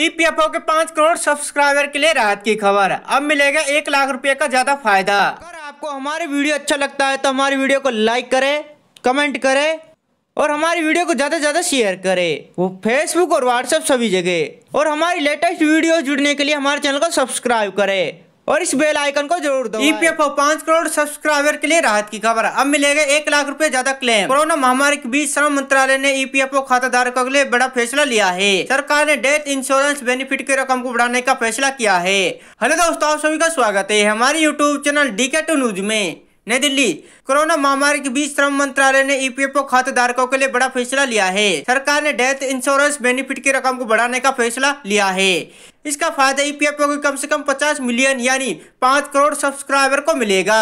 EPFO के पाँच crore subscriber के लिए राहत की खबर अब मिलेगा एक लाख रुपए का ज्यादा फायदा अगर आपको हमारे वीडियो अच्छा लगता है तो हमारे वीडियो को लाइक करें कमेंट करें और हमारी वीडियो को ज़्यादा से ज़्यादा शेयर करें वो फेसबुक और व्हाट्सएप सभी जगह और हमारी लेटेस्ट वीडियो जुड़ने के लिए हमारे चैनल को सब्सक्राइब करे और इस बेल आइकन को जरूर दो ईपीएफओ पांच करोड़ सब्सक्राइबर के लिए राहत की खबर अब मिलेगा एक लाख रूपए ज्यादा क्लेम कोरोना महामारी के बीच श्रम मंत्रालय ने ईपीएफओ e खाता धारकों के लिए बड़ा फैसला लिया है सरकार ने डेथ इंश्योरेंस बेनिफिट की रकम को बढ़ाने का फैसला किया है हेलो दोस्तों आप सभी का स्वागत है हमारे यूट्यूब चैनल डी न्यूज में नई दिल्ली कोरोना महामारी के बीच श्रम मंत्रालय ने ईपीएफओ खाते धारकों के लिए बड़ा फैसला लिया है सरकार ने डेथ इंश्योरेंस बेनिफिट की रकम को बढ़ाने का फैसला लिया है इसका फायदा ईपीएफओ के कम से कम 50 मिलियन यानी 5 करोड़ सब्सक्राइबर को मिलेगा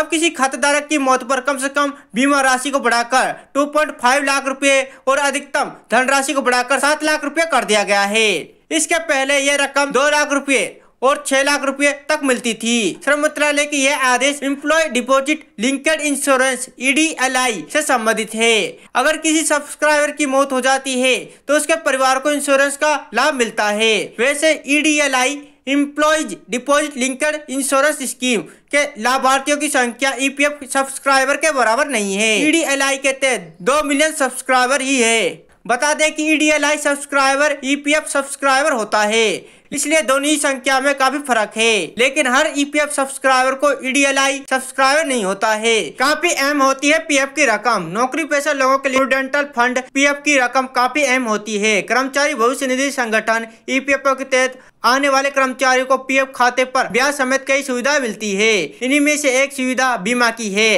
अब किसी खातेधारक की मौत पर कम से कम बीमा राशि को बढ़ाकर 2.5 लाख रुपए और अधिकतम धनराशि को बढ़ाकर 7 लाख रुपए कर दिया गया है इसके पहले यह रकम दो लाख रुपए और छह लाख रुपए तक मिलती थी श्रम मंत्रालय की यह आदेश employ deposit linked insurance EDLI से संबंधित है अगर किसी सब्सक्राइबर की मौत हो जाती है तो उसके परिवार को इंश्योरेंस का लाभ मिलता है वैसे EDLI employees deposit linked insurance scheme के लाभार्थियों की संख्या ईपीएफ e सब्सक्राइबर के बराबर नहीं है ईडीएलआई e के तहत दो मिलियन सब्सक्राइबर ही है बता दें कि ईडीएलआई सब्सक्राइबर ईपीएफ सब्सक्राइबर होता है इसलिए दोनों ही संख्या में काफी फर्क है लेकिन हर ईपीएफ e सब्सक्राइबर को ईडीएलआई e सब्सक्राइबर नहीं होता है काफी अहम होती है पीएफ की रकम नौकरी पेशा लोगों के लिए डेंटल फंड पीएफ की रकम काफी अहम होती है कर्मचारी भविष्य निधि संगठन ईपीएफओ e के तहत आने वाले कर्मचारियों को पीएफ खाते पर ब्याज समेत कई सुविधाएं मिलती है इन्हीं में से एक सुविधा बीमा की है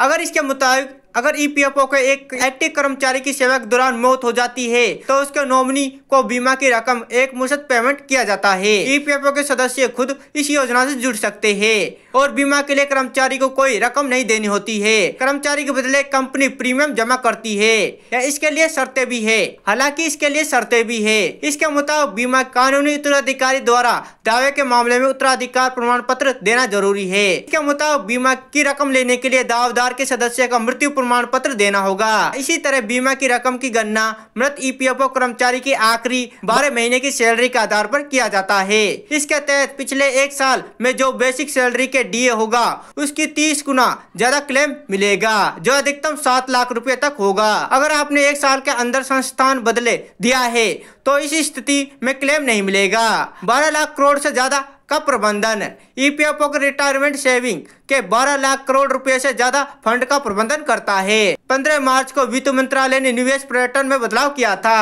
अगर इसके मुताबिक अगर ईपीएफओ के एक एक्टिव कर्मचारी की सेवा के दौरान मौत हो जाती है तो उसके नॉमिनी को बीमा की रकम एक मुश्त पेमेंट किया जाता है ईपीएफओ के सदस्य खुद इस योजना से जुड़ सकते हैं और बीमा के लिए कर्मचारी को कोई रकम नहीं देनी होती है कर्मचारी के बदले कंपनी प्रीमियम जमा करती है या इसके लिए शर्तें भी है हालांकि इसके लिए शर्तें भी है इसके मुताबिक बीमा कानूनी उत्तराधिकारी द्वारा दावे के मामले में उत्तराधिकार प्रमाण पत्र देना जरूरी है इसके मुताबिक बीमा की रकम लेने के लिए दावेदार के सदस्य का मृत्यु प्रमाण पत्र देना होगा इसी तरह बीमा की रकम की गणना मृत ईपीएफओ कर्मचारी की आखिरी बारह महीने की सैलरी के आधार पर किया जाता है इसके तहत पिछले एक साल में जो बेसिक सैलरी के डीए होगा उसकी तीस गुना ज्यादा क्लेम मिलेगा जो अधिकतम सात लाख रूपए तक होगा अगर आपने एक साल के अंदर संस्थान बदले दिया है तो इस स्थिति में क्लेम नहीं मिलेगा बारह लाख करोड़ से ज्यादा का प्रबंधन है ईपीएफओ e के रिटायरमेंट सेविंग के 12 लाख करोड़ रुपए से ज्यादा फंड का प्रबंधन करता है 15 मार्च को वित्त मंत्रालय ने निवेश पर्यटन में बदलाव किया था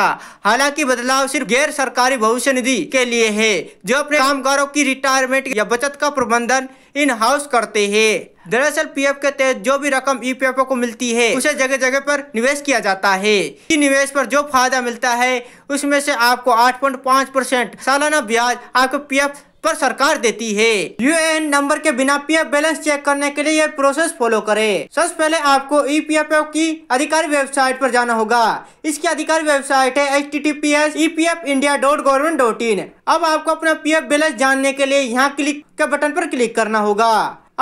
हालांकि बदलाव सिर्फ गैर सरकारी भविष्य निधि के लिए है जो अपने कामगारों की रिटायरमेंट या बचत का प्रबंधन इन हाउस करते हैं दरअसल पीएफ के तहत जो भी रकम ईपीएफओ e को मिलती है उसे जगह जगह पर निवेश किया जाता है निवेश पर जो फायदा मिलता है उसमें से आपको 8.5 परसेंट सालाना ब्याज आपको पीएफ पर सरकार देती है यूएएन नंबर के बिना पीएफ बैलेंस चेक करने के लिए यह प्रोसेस फॉलो करें सबसे पहले आपको ई e की अधिकारी वेबसाइट पर जाना होगा इसकी अधिकारी वेबसाइट है H T T P S E P F India dot government dot in अब आपको अपना पीएफ बैलेंस जानने के लिए यहाँ क्लिक के बटन पर क्लिक करना होगा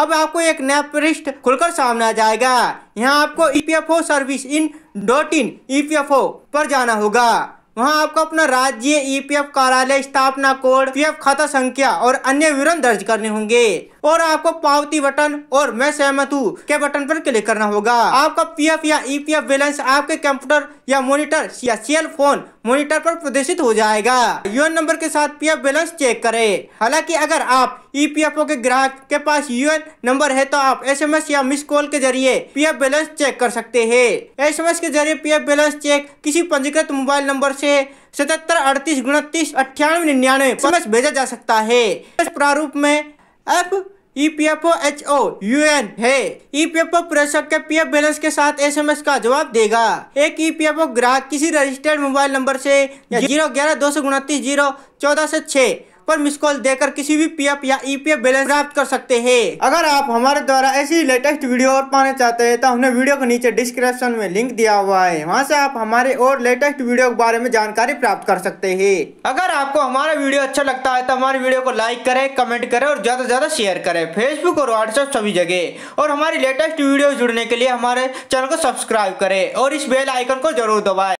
अब आपको एक नया पृष्ठ खुलकर सामने आ जाएगा यहाँ आपको E P F O service in dot in E P F O पर जाना होगा वहाँ आपको अपना राज्य ईपीएफ e कार्यालय स्थापना कोड पीएफ खाता संख्या और अन्य विवरण दर्ज करने होंगे और आपको पावती बटन और मैं सहमत हूँ के बटन पर क्लिक करना होगा आपका पीएफ या ईपीएफ e बैलेंस आपके कंप्यूटर या मॉनिटर या सेल फोन मॉनिटर पर प्रदर्शित हो जाएगा यूएन नंबर के साथ पीएफ बैलेंस चेक करें हालांकि अगर आप ईपीएफओ के ग्राहक के पास यूएन नंबर है तो आप एसएमएस या मिस कॉल के जरिए पीएफ बैलेंस चेक कर सकते हैं एसएमएस के जरिए पीएफ बैलेंस चेक किसी पंजीकृत मोबाइल नंबर से सतहत्तर अड़तीस उनतीस अट्ठानवे निन्यानवे भेजा जा सकता है इस प्रारूप में F E P F O H O U N है ई पी एफ ओ प्रेषक के पी एफ बैलेंस के साथ एस एम एस का जवाब देगा एक ई पी एफ ओ ग्राहक किसी रजिस्टर्ड मोबाइल नंबर से जीरो ग्यारह दो सौ उनतीस जीरो चौदह सौ छह पर मिस कॉल देकर किसी भी पीएफ या ईपीएफ e बैलेंस प्राप्त कर सकते हैं अगर आप हमारे द्वारा ऐसी लेटेस्ट वीडियो और पाना चाहते हैं तो हमने वीडियो के नीचे डिस्क्रिप्शन में लिंक दिया हुआ है वहाँ से आप हमारे और लेटेस्ट वीडियो के बारे में जानकारी प्राप्त कर सकते हैं अगर आपको हमारा वीडियो अच्छा लगता है तो हमारे वीडियो को लाइक करे कमेंट करे और ज्यादा ज्यादा शेयर करें फेसबुक और व्हाट्सएप सभी जगह और हमारी लेटेस्ट वीडियो जुड़ने के लिए हमारे चैनल को सब्सक्राइब करें और इस बेल आइकन को जरूर दबाएं